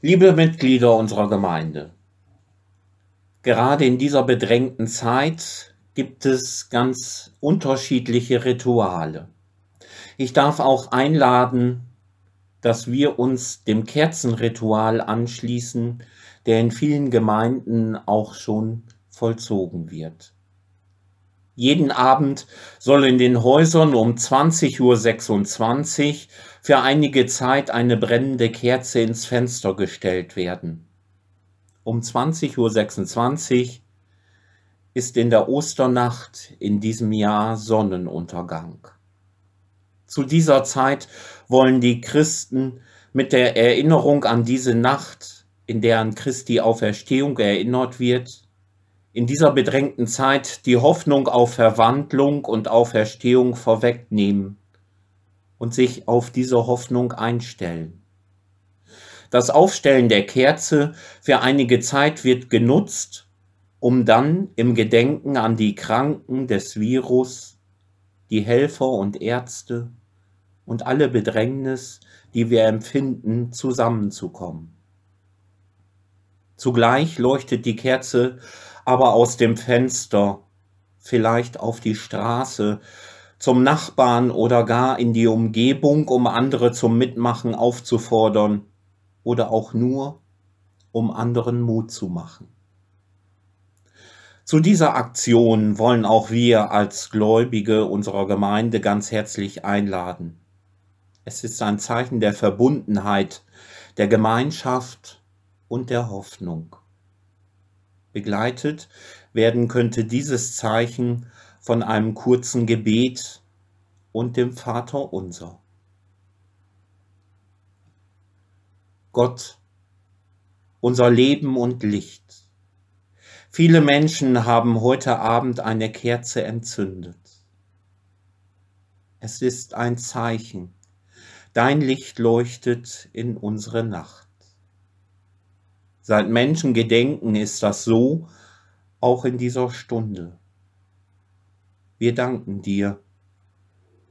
Liebe Mitglieder unserer Gemeinde, gerade in dieser bedrängten Zeit gibt es ganz unterschiedliche Rituale. Ich darf auch einladen, dass wir uns dem Kerzenritual anschließen, der in vielen Gemeinden auch schon vollzogen wird. Jeden Abend soll in den Häusern um 20.26 Uhr für einige Zeit eine brennende Kerze ins Fenster gestellt werden. Um 20.26 Uhr ist in der Osternacht in diesem Jahr Sonnenuntergang. Zu dieser Zeit wollen die Christen mit der Erinnerung an diese Nacht, in der an Christi Auferstehung erinnert wird, in dieser bedrängten Zeit die Hoffnung auf Verwandlung und Auferstehung vorwegnehmen und sich auf diese Hoffnung einstellen. Das Aufstellen der Kerze für einige Zeit wird genutzt, um dann im Gedenken an die Kranken des Virus, die Helfer und Ärzte und alle Bedrängnis, die wir empfinden, zusammenzukommen. Zugleich leuchtet die Kerze aber aus dem Fenster, vielleicht auf die Straße, zum Nachbarn oder gar in die Umgebung, um andere zum Mitmachen aufzufordern oder auch nur, um anderen Mut zu machen. Zu dieser Aktion wollen auch wir als Gläubige unserer Gemeinde ganz herzlich einladen. Es ist ein Zeichen der Verbundenheit, der Gemeinschaft und der Hoffnung begleitet werden könnte dieses Zeichen von einem kurzen Gebet und dem Vater unser. Gott, unser Leben und Licht. Viele Menschen haben heute Abend eine Kerze entzündet. Es ist ein Zeichen. Dein Licht leuchtet in unsere Nacht. Seit Menschengedenken ist das so, auch in dieser Stunde. Wir danken dir.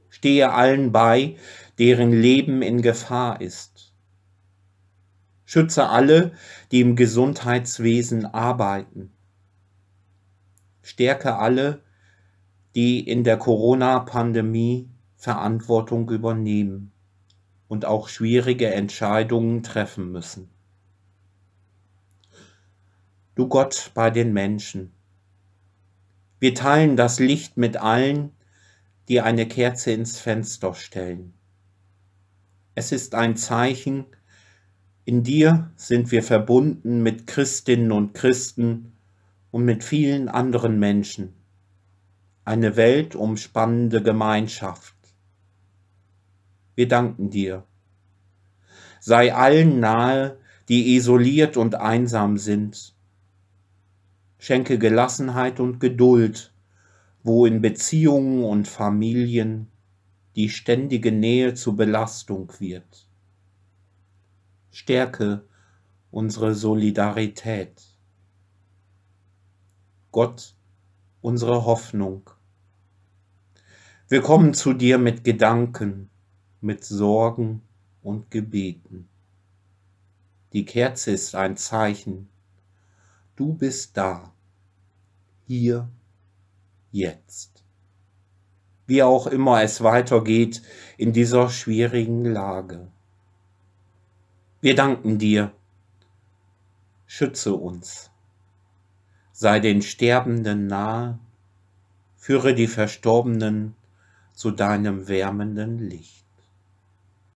Stehe allen bei, deren Leben in Gefahr ist. Schütze alle, die im Gesundheitswesen arbeiten. Stärke alle, die in der Corona-Pandemie Verantwortung übernehmen und auch schwierige Entscheidungen treffen müssen du Gott bei den Menschen. Wir teilen das Licht mit allen, die eine Kerze ins Fenster stellen. Es ist ein Zeichen, in dir sind wir verbunden mit Christinnen und Christen und mit vielen anderen Menschen. Eine weltumspannende Gemeinschaft. Wir danken dir. Sei allen nahe, die isoliert und einsam sind Schenke Gelassenheit und Geduld, wo in Beziehungen und Familien die ständige Nähe zur Belastung wird. Stärke unsere Solidarität. Gott, unsere Hoffnung. Wir kommen zu dir mit Gedanken, mit Sorgen und Gebeten. Die Kerze ist ein Zeichen Du bist da, hier, jetzt. Wie auch immer es weitergeht in dieser schwierigen Lage. Wir danken dir. Schütze uns. Sei den Sterbenden nahe. Führe die Verstorbenen zu deinem wärmenden Licht.